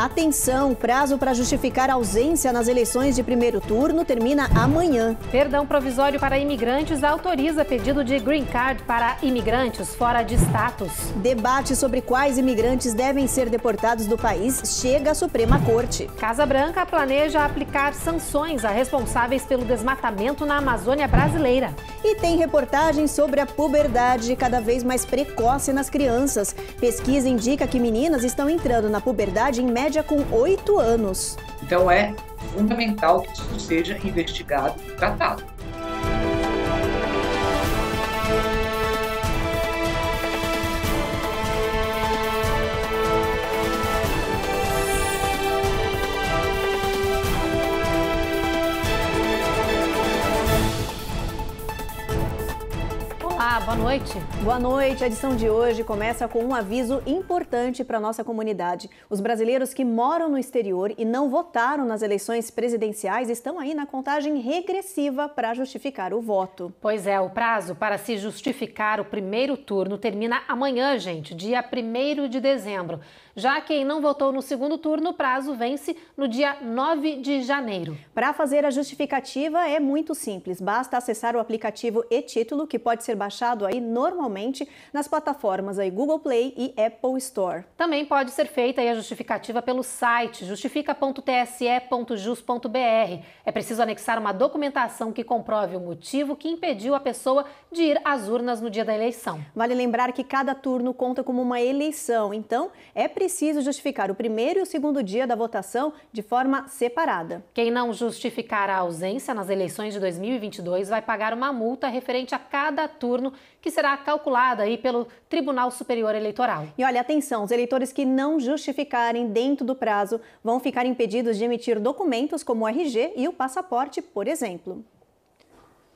Atenção, prazo para justificar ausência nas eleições de primeiro turno termina amanhã. Perdão provisório para imigrantes autoriza pedido de green card para imigrantes fora de status. Debate sobre quais imigrantes devem ser deportados do país chega à Suprema Corte. Casa Branca planeja aplicar sanções a responsáveis pelo desmatamento na Amazônia brasileira. E tem reportagens sobre a puberdade cada vez mais precoce nas crianças. Pesquisa indica que meninas estão entrando na puberdade em média média com oito anos. Então é fundamental que isso seja investigado e tratado. Boa noite. Boa noite. A edição de hoje começa com um aviso importante para nossa comunidade. Os brasileiros que moram no exterior e não votaram nas eleições presidenciais estão aí na contagem regressiva para justificar o voto. Pois é, o prazo para se justificar o primeiro turno termina amanhã, gente, dia 1 de dezembro. Já quem não votou no segundo turno, o prazo vence no dia 9 de janeiro. Para fazer a justificativa é muito simples. Basta acessar o aplicativo e-título, que pode ser baixado aí normalmente nas plataformas aí Google Play e Apple Store. Também pode ser feita a justificativa pelo site justifica.tse.jus.br. É preciso anexar uma documentação que comprove o motivo que impediu a pessoa de ir às urnas no dia da eleição. Vale lembrar que cada turno conta como uma eleição, então é preciso preciso justificar o primeiro e o segundo dia da votação de forma separada. Quem não justificar a ausência nas eleições de 2022 vai pagar uma multa referente a cada turno, que será calculada aí pelo Tribunal Superior Eleitoral. E olha, atenção, os eleitores que não justificarem dentro do prazo vão ficar impedidos de emitir documentos como o RG e o passaporte, por exemplo.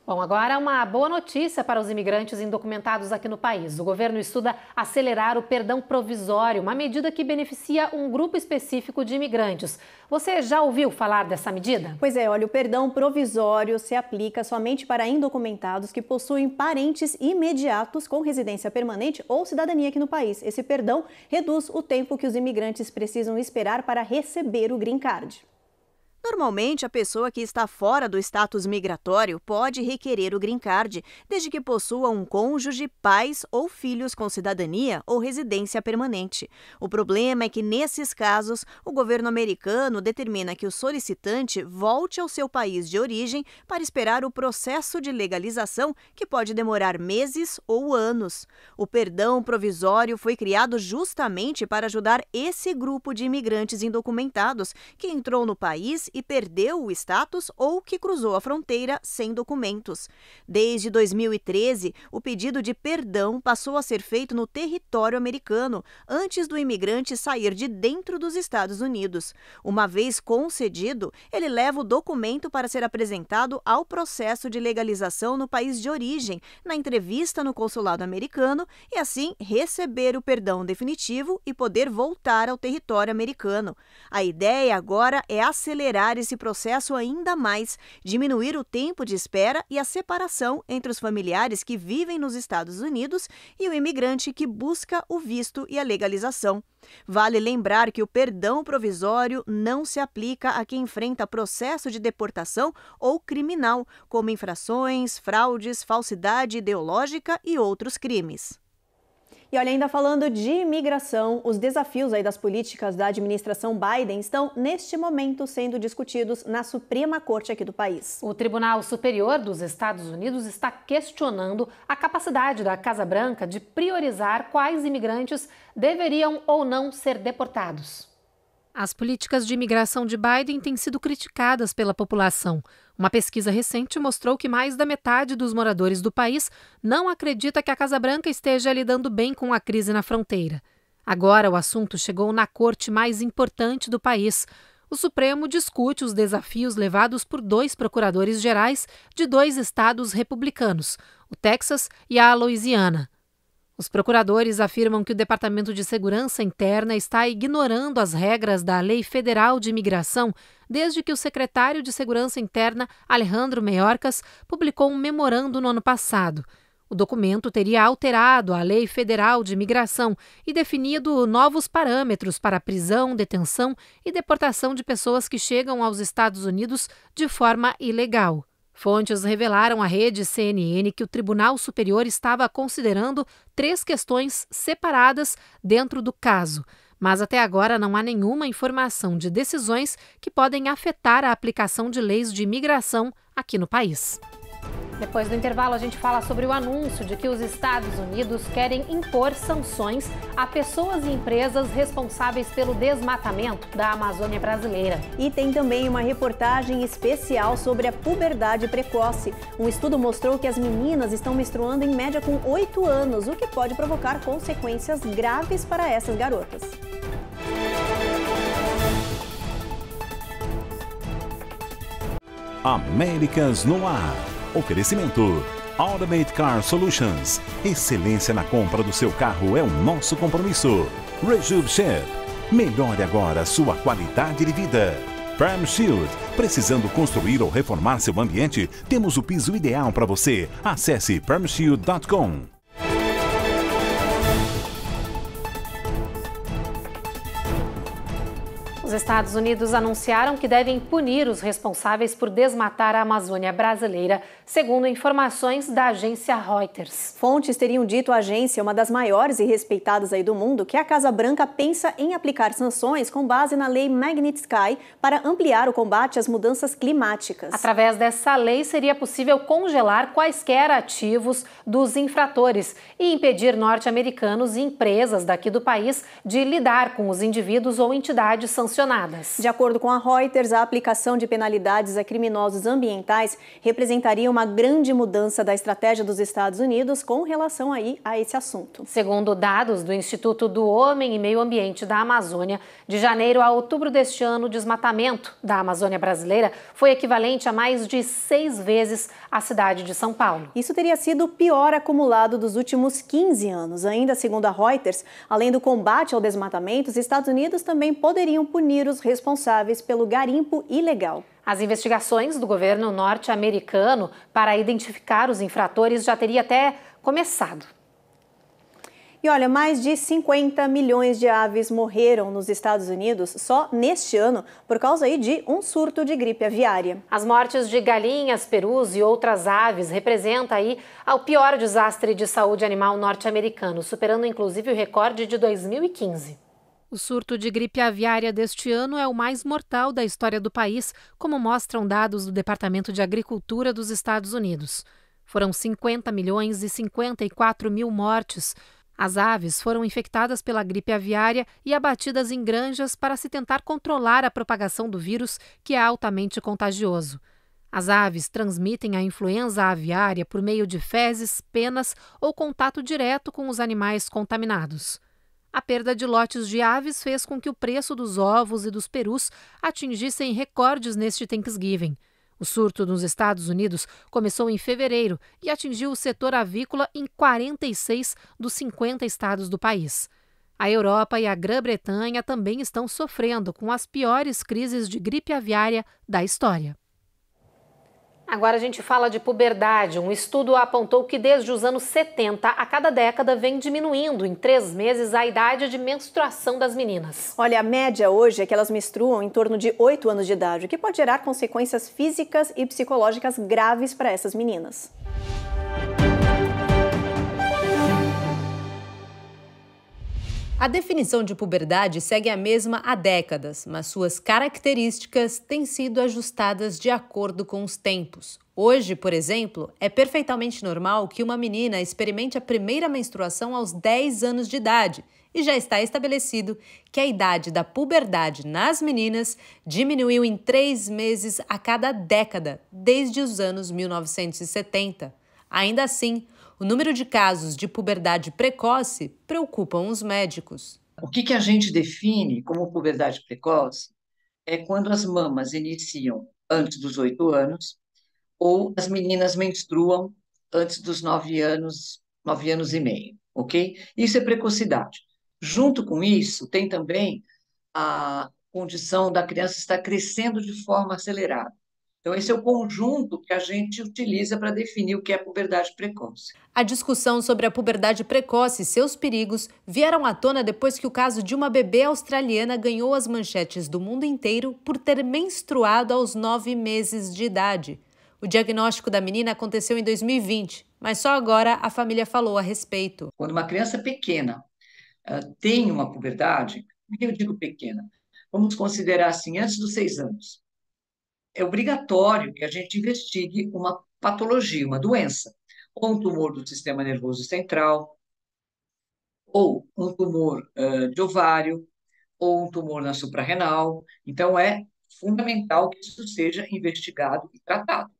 Bom, agora uma boa notícia para os imigrantes indocumentados aqui no país. O governo estuda acelerar o perdão provisório, uma medida que beneficia um grupo específico de imigrantes. Você já ouviu falar dessa medida? Pois é, olha, o perdão provisório se aplica somente para indocumentados que possuem parentes imediatos com residência permanente ou cidadania aqui no país. Esse perdão reduz o tempo que os imigrantes precisam esperar para receber o green card. Normalmente, a pessoa que está fora do status migratório pode requerer o green card, desde que possua um cônjuge, pais ou filhos com cidadania ou residência permanente. O problema é que, nesses casos, o governo americano determina que o solicitante volte ao seu país de origem para esperar o processo de legalização, que pode demorar meses ou anos. O perdão provisório foi criado justamente para ajudar esse grupo de imigrantes indocumentados que entrou no país e perdeu o status ou que cruzou a fronteira sem documentos. Desde 2013, o pedido de perdão passou a ser feito no território americano, antes do imigrante sair de dentro dos Estados Unidos. Uma vez concedido, ele leva o documento para ser apresentado ao processo de legalização no país de origem, na entrevista no consulado americano e assim receber o perdão definitivo e poder voltar ao território americano. A ideia agora é acelerar acelerar esse processo ainda mais, diminuir o tempo de espera e a separação entre os familiares que vivem nos Estados Unidos e o imigrante que busca o visto e a legalização. Vale lembrar que o perdão provisório não se aplica a quem enfrenta processo de deportação ou criminal, como infrações, fraudes, falsidade ideológica e outros crimes. E olha, ainda falando de imigração, os desafios aí das políticas da administração Biden estão neste momento sendo discutidos na Suprema Corte aqui do país. O Tribunal Superior dos Estados Unidos está questionando a capacidade da Casa Branca de priorizar quais imigrantes deveriam ou não ser deportados. As políticas de imigração de Biden têm sido criticadas pela população. Uma pesquisa recente mostrou que mais da metade dos moradores do país não acredita que a Casa Branca esteja lidando bem com a crise na fronteira. Agora, o assunto chegou na corte mais importante do país. O Supremo discute os desafios levados por dois procuradores gerais de dois estados republicanos, o Texas e a Louisiana. Os procuradores afirmam que o Departamento de Segurança Interna está ignorando as regras da Lei Federal de Imigração desde que o secretário de Segurança Interna, Alejandro Meiorcas, publicou um memorando no ano passado. O documento teria alterado a Lei Federal de Imigração e definido novos parâmetros para prisão, detenção e deportação de pessoas que chegam aos Estados Unidos de forma ilegal. Fontes revelaram à rede CNN que o Tribunal Superior estava considerando três questões separadas dentro do caso, mas até agora não há nenhuma informação de decisões que podem afetar a aplicação de leis de imigração aqui no país. Depois do intervalo, a gente fala sobre o anúncio de que os Estados Unidos querem impor sanções a pessoas e empresas responsáveis pelo desmatamento da Amazônia brasileira. E tem também uma reportagem especial sobre a puberdade precoce. Um estudo mostrou que as meninas estão menstruando em média com 8 anos, o que pode provocar consequências graves para essas garotas. Américas no ar. Oferecimento. Automate Car Solutions. Excelência na compra do seu carro é o nosso compromisso. Rejuve Chef. Melhore agora sua qualidade de vida. Prime Shield. Precisando construir ou reformar seu ambiente? Temos o piso ideal para você. Acesse primeshield.com. Estados Unidos anunciaram que devem punir os responsáveis por desmatar a Amazônia brasileira, segundo informações da agência Reuters. Fontes teriam dito à agência, uma das maiores e respeitadas aí do mundo, que a Casa Branca pensa em aplicar sanções com base na lei Magnitsky para ampliar o combate às mudanças climáticas. Através dessa lei, seria possível congelar quaisquer ativos dos infratores e impedir norte-americanos e empresas daqui do país de lidar com os indivíduos ou entidades sancionadas sancionadas. De acordo com a Reuters, a aplicação de penalidades a criminosos ambientais representaria uma grande mudança da estratégia dos Estados Unidos com relação aí a esse assunto. Segundo dados do Instituto do Homem e Meio Ambiente da Amazônia, de janeiro a outubro deste ano, o desmatamento da Amazônia brasileira foi equivalente a mais de seis vezes a cidade de São Paulo. Isso teria sido o pior acumulado dos últimos 15 anos. Ainda segundo a Reuters, além do combate ao desmatamento, os Estados Unidos também poderiam punir punir os responsáveis pelo garimpo ilegal. As investigações do governo norte-americano para identificar os infratores já teria até começado. E olha, mais de 50 milhões de aves morreram nos Estados Unidos só neste ano por causa aí de um surto de gripe aviária. As mortes de galinhas, perus e outras aves representa aí ao pior desastre de saúde animal norte-americano, superando inclusive o recorde de 2015. O surto de gripe aviária deste ano é o mais mortal da história do país, como mostram dados do Departamento de Agricultura dos Estados Unidos. Foram 50 milhões e 54 mil mortes. As aves foram infectadas pela gripe aviária e abatidas em granjas para se tentar controlar a propagação do vírus, que é altamente contagioso. As aves transmitem a influenza aviária por meio de fezes, penas ou contato direto com os animais contaminados. A perda de lotes de aves fez com que o preço dos ovos e dos perus atingissem recordes neste Thanksgiving. O surto nos Estados Unidos começou em fevereiro e atingiu o setor avícola em 46 dos 50 estados do país. A Europa e a Grã-Bretanha também estão sofrendo com as piores crises de gripe aviária da história. Agora a gente fala de puberdade. Um estudo apontou que desde os anos 70, a cada década vem diminuindo em três meses a idade de menstruação das meninas. Olha, a média hoje é que elas menstruam em torno de 8 anos de idade, o que pode gerar consequências físicas e psicológicas graves para essas meninas. A definição de puberdade segue a mesma há décadas, mas suas características têm sido ajustadas de acordo com os tempos. Hoje, por exemplo, é perfeitamente normal que uma menina experimente a primeira menstruação aos 10 anos de idade, e já está estabelecido que a idade da puberdade nas meninas diminuiu em três meses a cada década desde os anos 1970. Ainda assim, o número de casos de puberdade precoce preocupam os médicos. O que, que a gente define como puberdade precoce é quando as mamas iniciam antes dos oito anos ou as meninas menstruam antes dos nove anos, nove anos e meio, ok? Isso é precocidade. Junto com isso, tem também a condição da criança estar crescendo de forma acelerada. Então, esse é o conjunto que a gente utiliza para definir o que é puberdade precoce. A discussão sobre a puberdade precoce e seus perigos vieram à tona depois que o caso de uma bebê australiana ganhou as manchetes do mundo inteiro por ter menstruado aos nove meses de idade. O diagnóstico da menina aconteceu em 2020, mas só agora a família falou a respeito. Quando uma criança pequena uh, tem uma puberdade, por que eu digo pequena, vamos considerar assim, antes dos seis anos é obrigatório que a gente investigue uma patologia, uma doença, ou um tumor do sistema nervoso central, ou um tumor uh, de ovário, ou um tumor na suprarrenal. Então, é fundamental que isso seja investigado e tratado.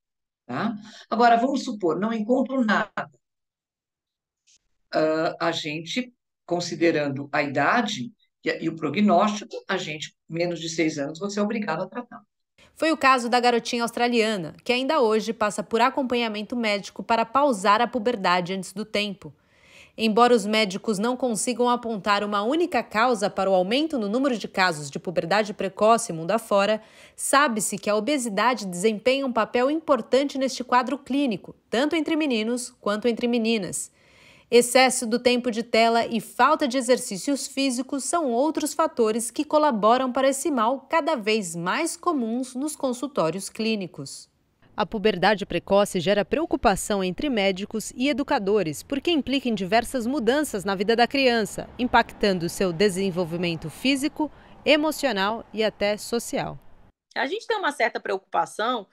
Tá? Agora, vamos supor, não encontro nada. Uh, a gente, considerando a idade e, e o prognóstico, a gente, menos de seis anos, você é obrigado a tratar. Foi o caso da garotinha australiana, que ainda hoje passa por acompanhamento médico para pausar a puberdade antes do tempo. Embora os médicos não consigam apontar uma única causa para o aumento no número de casos de puberdade precoce mundo afora, sabe-se que a obesidade desempenha um papel importante neste quadro clínico, tanto entre meninos quanto entre meninas. Excesso do tempo de tela e falta de exercícios físicos são outros fatores que colaboram para esse mal cada vez mais comuns nos consultórios clínicos. A puberdade precoce gera preocupação entre médicos e educadores, porque implica em diversas mudanças na vida da criança, impactando seu desenvolvimento físico, emocional e até social. A gente tem uma certa preocupação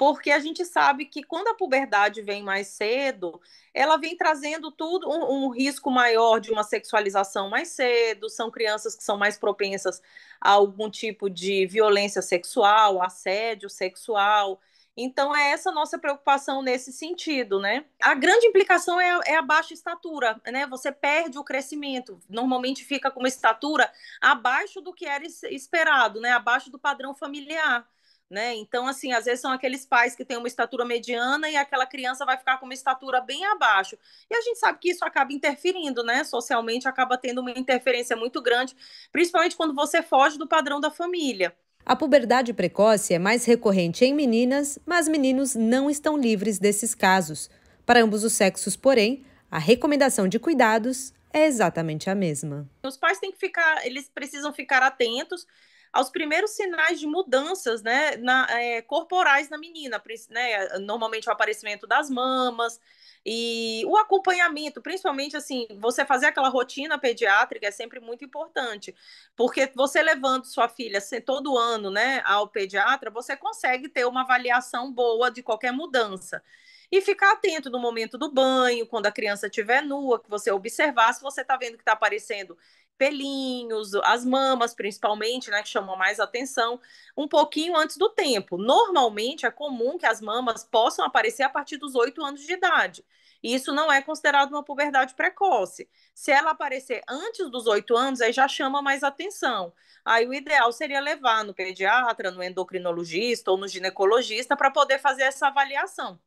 porque a gente sabe que quando a puberdade vem mais cedo, ela vem trazendo tudo um, um, risco maior de uma sexualização mais cedo, são crianças que são mais propensas a algum tipo de violência sexual, assédio sexual. Então, é essa nossa preocupação nesse sentido, né? A grande implicação é, é a baixa estatura, né? Você perde o crescimento, normalmente fica com uma estatura abaixo do que era esperado, né? Abaixo do padrão familiar. Né? Então, assim, às vezes são aqueles pais que têm uma estatura mediana e aquela criança vai ficar com uma estatura bem abaixo. E a gente sabe que isso acaba interferindo, né? Socialmente acaba tendo uma interferência muito grande, principalmente quando você foge do padrão da família. A puberdade precoce é mais recorrente em meninas, mas meninos não estão livres desses casos. Para ambos os sexos, porém, a recomendação de cuidados é exatamente a mesma. Os pais têm que ficar, eles precisam ficar atentos aos primeiros sinais de mudanças né, na, é, corporais na menina, né, normalmente o aparecimento das mamas e o acompanhamento, principalmente assim, você fazer aquela rotina pediátrica é sempre muito importante, porque você levando sua filha assim, todo ano né, ao pediatra, você consegue ter uma avaliação boa de qualquer mudança e ficar atento no momento do banho, quando a criança estiver nua, que você observar se você está vendo que está aparecendo pelinhos, as mamas principalmente, né, que chamam mais atenção, um pouquinho antes do tempo. Normalmente é comum que as mamas possam aparecer a partir dos 8 anos de idade. E isso não é considerado uma puberdade precoce. Se ela aparecer antes dos 8 anos, aí já chama mais atenção. Aí o ideal seria levar no pediatra, no endocrinologista ou no ginecologista para poder fazer essa avaliação.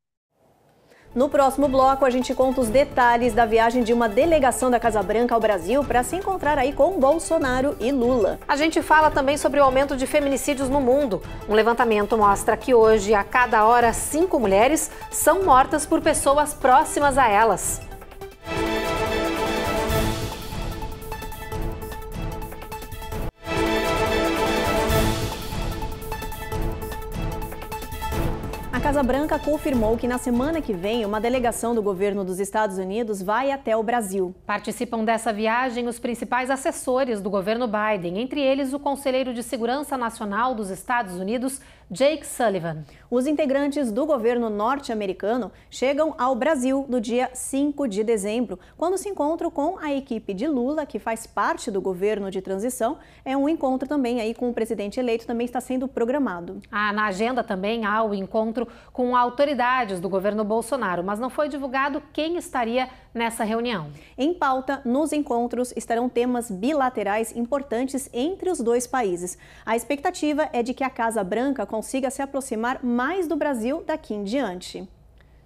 No próximo bloco, a gente conta os detalhes da viagem de uma delegação da Casa Branca ao Brasil para se encontrar aí com Bolsonaro e Lula. A gente fala também sobre o aumento de feminicídios no mundo. Um levantamento mostra que hoje, a cada hora, cinco mulheres são mortas por pessoas próximas a elas. Casa Branca confirmou que na semana que vem uma delegação do governo dos Estados Unidos vai até o Brasil. Participam dessa viagem os principais assessores do governo Biden, entre eles o conselheiro de segurança nacional dos Estados Unidos, Jake Sullivan. Os integrantes do governo norte-americano chegam ao Brasil no dia 5 de dezembro, quando se encontram com a equipe de Lula, que faz parte do governo de transição. É um encontro também aí com o presidente eleito, também está sendo programado. Ah, na agenda também há o encontro com autoridades do governo Bolsonaro, mas não foi divulgado quem estaria nessa reunião. Em pauta, nos encontros estarão temas bilaterais importantes entre os dois países. A expectativa é de que a Casa Branca consiga se aproximar mais do Brasil daqui em diante.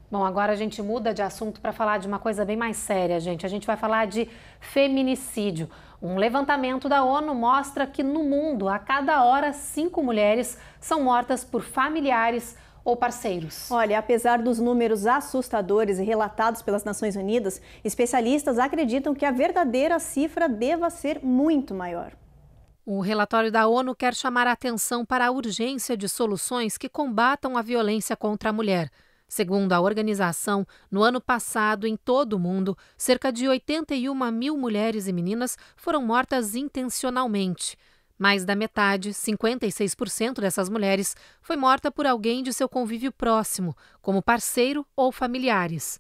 Bom, agora a gente muda de assunto para falar de uma coisa bem mais séria, gente. A gente vai falar de feminicídio. Um levantamento da ONU mostra que no mundo, a cada hora, cinco mulheres são mortas por familiares ou parceiros? Olha, apesar dos números assustadores relatados pelas Nações Unidas, especialistas acreditam que a verdadeira cifra deva ser muito maior. O relatório da ONU quer chamar a atenção para a urgência de soluções que combatam a violência contra a mulher. Segundo a organização, no ano passado, em todo o mundo, cerca de 81 mil mulheres e meninas foram mortas intencionalmente. Mais da metade, 56% dessas mulheres, foi morta por alguém de seu convívio próximo, como parceiro ou familiares.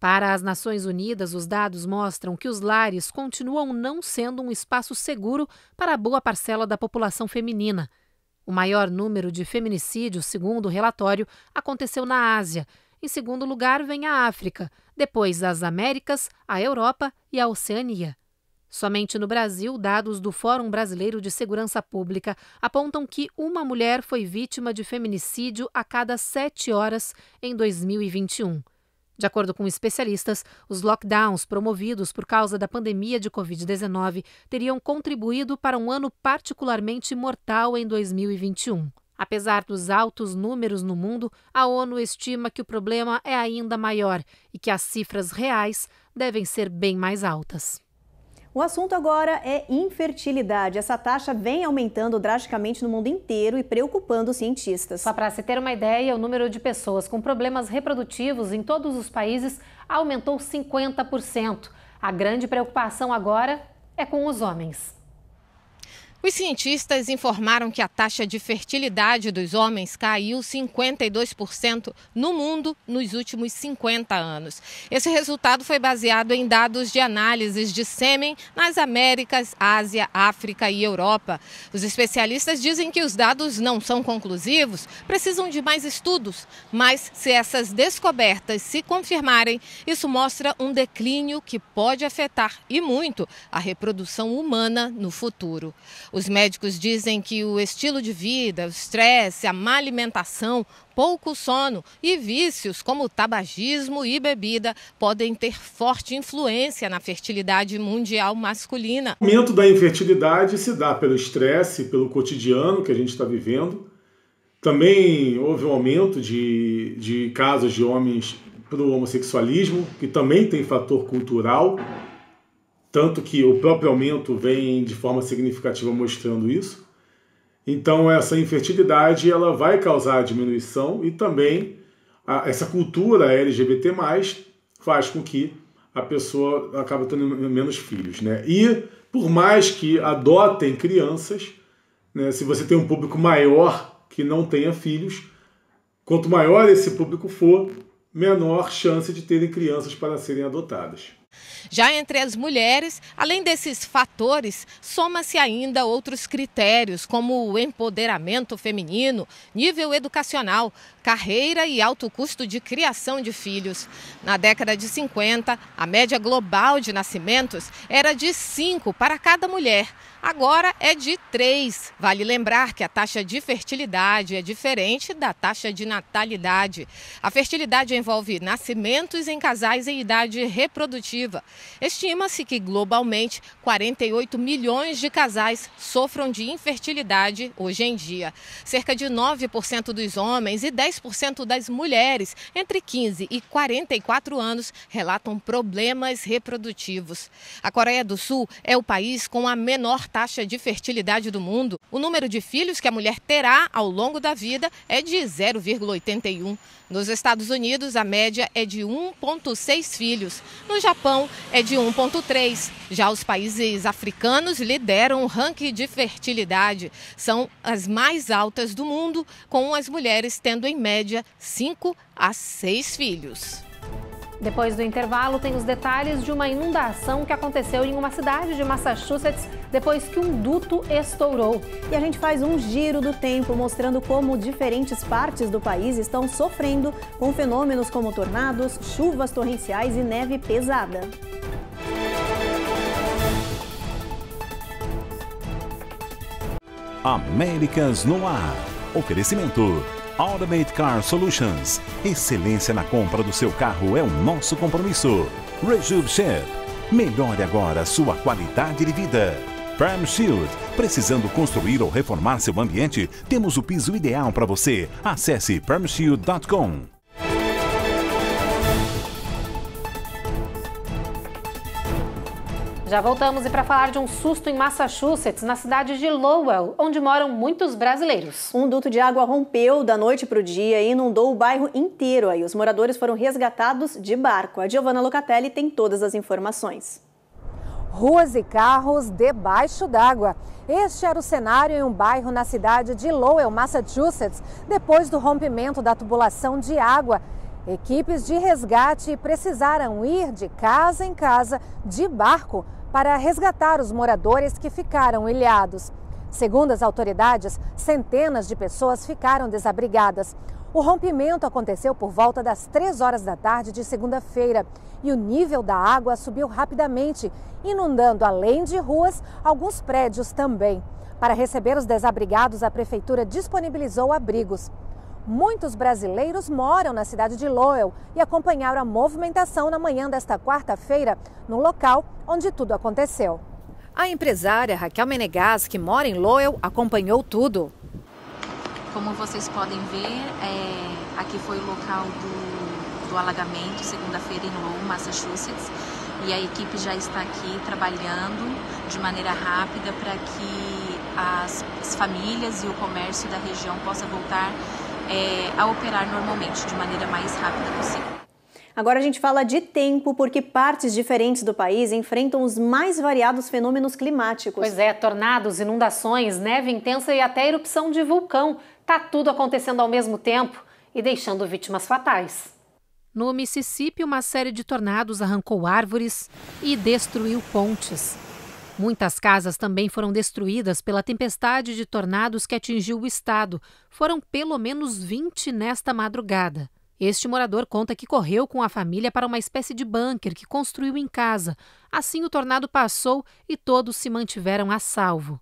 Para as Nações Unidas, os dados mostram que os lares continuam não sendo um espaço seguro para boa parcela da população feminina. O maior número de feminicídios, segundo o relatório, aconteceu na Ásia. Em segundo lugar, vem a África, depois as Américas, a Europa e a Oceania. Somente no Brasil, dados do Fórum Brasileiro de Segurança Pública apontam que uma mulher foi vítima de feminicídio a cada sete horas em 2021. De acordo com especialistas, os lockdowns promovidos por causa da pandemia de Covid-19 teriam contribuído para um ano particularmente mortal em 2021. Apesar dos altos números no mundo, a ONU estima que o problema é ainda maior e que as cifras reais devem ser bem mais altas. O assunto agora é infertilidade. Essa taxa vem aumentando drasticamente no mundo inteiro e preocupando cientistas. Só para se ter uma ideia, o número de pessoas com problemas reprodutivos em todos os países aumentou 50%. A grande preocupação agora é com os homens. Os cientistas informaram que a taxa de fertilidade dos homens caiu 52% no mundo nos últimos 50 anos. Esse resultado foi baseado em dados de análises de sêmen nas Américas, Ásia, África e Europa. Os especialistas dizem que os dados não são conclusivos, precisam de mais estudos, mas se essas descobertas se confirmarem, isso mostra um declínio que pode afetar e muito a reprodução humana no futuro. Os médicos dizem que o estilo de vida, o estresse, a má alimentação, pouco sono e vícios como tabagismo e bebida podem ter forte influência na fertilidade mundial masculina. O aumento da infertilidade se dá pelo estresse, pelo cotidiano que a gente está vivendo. Também houve um aumento de, de casos de homens para o homossexualismo, que também tem fator cultural tanto que o próprio aumento vem de forma significativa mostrando isso. Então essa infertilidade ela vai causar diminuição e também a, essa cultura LGBT+ faz com que a pessoa acaba tendo menos filhos, né? E por mais que adotem crianças, né, se você tem um público maior que não tenha filhos, quanto maior esse público for, menor chance de terem crianças para serem adotadas. Já entre as mulheres, além desses fatores, soma-se ainda outros critérios, como o empoderamento feminino, nível educacional, carreira e alto custo de criação de filhos. Na década de 50, a média global de nascimentos era de 5 para cada mulher agora é de 3. Vale lembrar que a taxa de fertilidade é diferente da taxa de natalidade. A fertilidade envolve nascimentos em casais em idade reprodutiva. Estima-se que globalmente 48 milhões de casais sofram de infertilidade hoje em dia. Cerca de 9% dos homens e 10% das mulheres entre 15 e 44 anos relatam problemas reprodutivos. A Coreia do Sul é o país com a menor taxa de fertilidade do mundo, o número de filhos que a mulher terá ao longo da vida é de 0,81. Nos Estados Unidos, a média é de 1,6 filhos. No Japão, é de 1,3. Já os países africanos lideram o ranking de fertilidade. São as mais altas do mundo, com as mulheres tendo em média 5 a 6 filhos. Depois do intervalo, tem os detalhes de uma inundação que aconteceu em uma cidade de Massachusetts depois que um duto estourou. E a gente faz um giro do tempo mostrando como diferentes partes do país estão sofrendo com fenômenos como tornados, chuvas torrenciais e neve pesada. Américas no ar. Oferecimento. Automate Car Solutions. Excelência na compra do seu carro é o nosso compromisso. Rejuve Melhore agora sua qualidade de vida. Prime Shield. Precisando construir ou reformar seu ambiente? Temos o piso ideal para você. Acesse permshield.com. Já voltamos e para falar de um susto em Massachusetts, na cidade de Lowell, onde moram muitos brasileiros. Um duto de água rompeu da noite para o dia e inundou o bairro inteiro. Aí os moradores foram resgatados de barco. A Giovanna Locatelli tem todas as informações. Ruas e carros debaixo d'água. Este era o cenário em um bairro na cidade de Lowell, Massachusetts, depois do rompimento da tubulação de água Equipes de resgate precisaram ir de casa em casa, de barco, para resgatar os moradores que ficaram ilhados. Segundo as autoridades, centenas de pessoas ficaram desabrigadas. O rompimento aconteceu por volta das 3 horas da tarde de segunda-feira e o nível da água subiu rapidamente, inundando além de ruas, alguns prédios também. Para receber os desabrigados, a prefeitura disponibilizou abrigos. Muitos brasileiros moram na cidade de Lowell e acompanharam a movimentação na manhã desta quarta-feira no local onde tudo aconteceu. A empresária Raquel Menegas, que mora em Lowell, acompanhou tudo. Como vocês podem ver, é, aqui foi o local do, do alagamento, segunda-feira em Lowell, Massachusetts. E a equipe já está aqui trabalhando de maneira rápida para que as, as famílias e o comércio da região possa voltar é, a operar normalmente, de maneira mais rápida possível. Agora a gente fala de tempo, porque partes diferentes do país enfrentam os mais variados fenômenos climáticos. Pois é, tornados, inundações, neve intensa e até erupção de vulcão. Tá tudo acontecendo ao mesmo tempo e deixando vítimas fatais. No Mississippi, uma série de tornados arrancou árvores e destruiu pontes. Muitas casas também foram destruídas pela tempestade de tornados que atingiu o estado. Foram pelo menos 20 nesta madrugada. Este morador conta que correu com a família para uma espécie de bunker que construiu em casa. Assim o tornado passou e todos se mantiveram a salvo.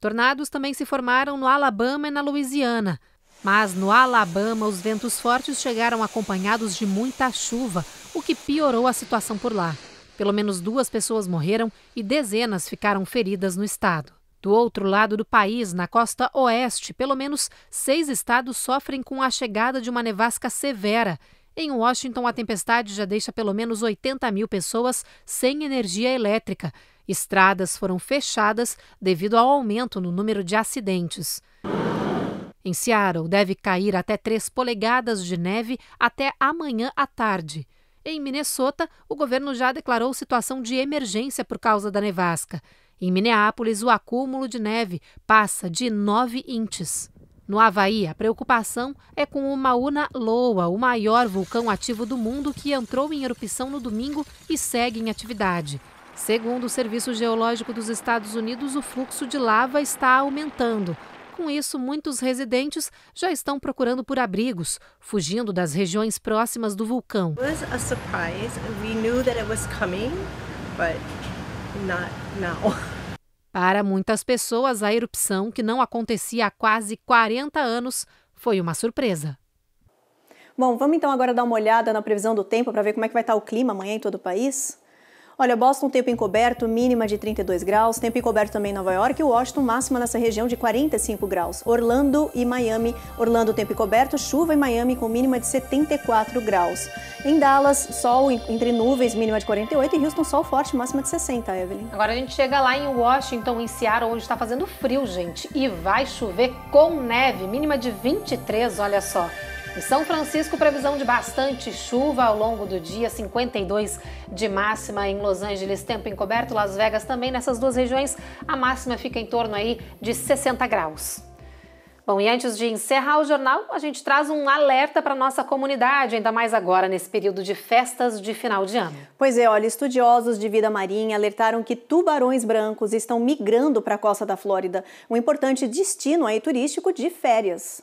tornados também se formaram no Alabama e na Louisiana. Mas no Alabama, os ventos fortes chegaram acompanhados de muita chuva, o que piorou a situação por lá. Pelo menos duas pessoas morreram e dezenas ficaram feridas no estado. Do outro lado do país, na costa oeste, pelo menos seis estados sofrem com a chegada de uma nevasca severa. Em Washington, a tempestade já deixa pelo menos 80 mil pessoas sem energia elétrica. Estradas foram fechadas devido ao aumento no número de acidentes. Em Seattle, deve cair até 3 polegadas de neve até amanhã à tarde. Em Minnesota, o governo já declarou situação de emergência por causa da nevasca. Em Minneapolis, o acúmulo de neve passa de 9 inches. No Havaí, a preocupação é com o Mauna Loa, o maior vulcão ativo do mundo que entrou em erupção no domingo e segue em atividade. Segundo o Serviço Geológico dos Estados Unidos, o fluxo de lava está aumentando, com isso, muitos residentes já estão procurando por abrigos, fugindo das regiões próximas do vulcão. Para muitas pessoas, a erupção, que não acontecia há quase 40 anos, foi uma surpresa. Bom, vamos então agora dar uma olhada na previsão do tempo para ver como é que vai estar tá o clima amanhã em todo o país? Olha, Boston, tempo encoberto, mínima de 32 graus. Tempo encoberto também em Nova York e Washington, máxima nessa região de 45 graus. Orlando e Miami. Orlando, tempo encoberto, chuva em Miami com mínima de 74 graus. Em Dallas, sol entre nuvens, mínima de 48. E Houston, sol forte, máxima de 60, Evelyn. Agora a gente chega lá em Washington, em Seattle, onde está fazendo frio, gente. E vai chover com neve, mínima de 23, olha só. Em São Francisco, previsão de bastante chuva ao longo do dia, 52 de máxima em Los Angeles, tempo encoberto, Las Vegas também nessas duas regiões, a máxima fica em torno aí de 60 graus. Bom, e antes de encerrar o jornal, a gente traz um alerta para nossa comunidade, ainda mais agora nesse período de festas de final de ano. Pois é, olha, estudiosos de vida marinha alertaram que tubarões brancos estão migrando para a costa da Flórida, um importante destino aí turístico de férias.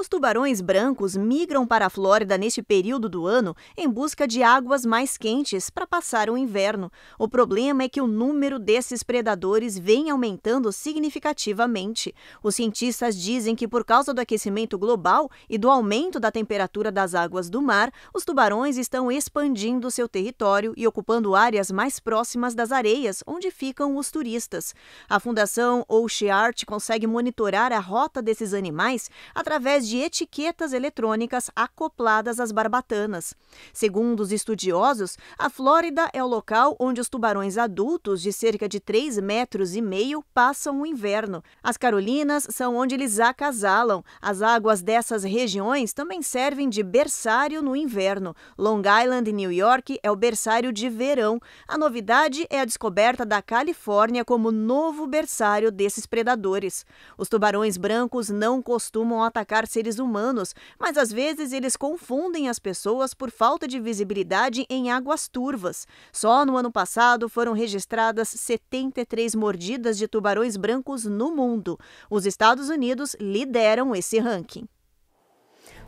Os tubarões brancos migram para a Flórida neste período do ano em busca de águas mais quentes para passar o inverno. O problema é que o número desses predadores vem aumentando significativamente. Os cientistas dizem que, por causa do aquecimento global e do aumento da temperatura das águas do mar, os tubarões estão expandindo seu território e ocupando áreas mais próximas das areias onde ficam os turistas. A Fundação Oceart consegue monitorar a rota desses animais através de etiquetas eletrônicas acopladas às barbatanas. Segundo os estudiosos, a Flórida é o local onde os tubarões adultos de cerca de 3 metros e meio passam o inverno. As Carolinas são onde eles acasalam. As águas dessas regiões também servem de berçário no inverno. Long Island, New York, é o berçário de verão. A novidade é a descoberta da Califórnia como novo berçário desses predadores. Os tubarões brancos não costumam atacar seres humanos, mas às vezes eles confundem as pessoas por falta de visibilidade em águas turvas. Só no ano passado foram registradas 73 mordidas de tubarões brancos no mundo. Os Estados Unidos lideram esse ranking.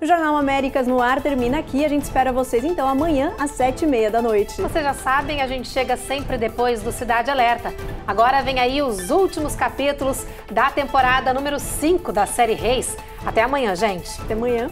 O Jornal Américas no ar termina aqui. A gente espera vocês então amanhã às sete e meia da noite. Vocês já sabem, a gente chega sempre depois do Cidade Alerta. Agora vem aí os últimos capítulos da temporada número 5 da série Reis. Até amanhã, gente. Até amanhã.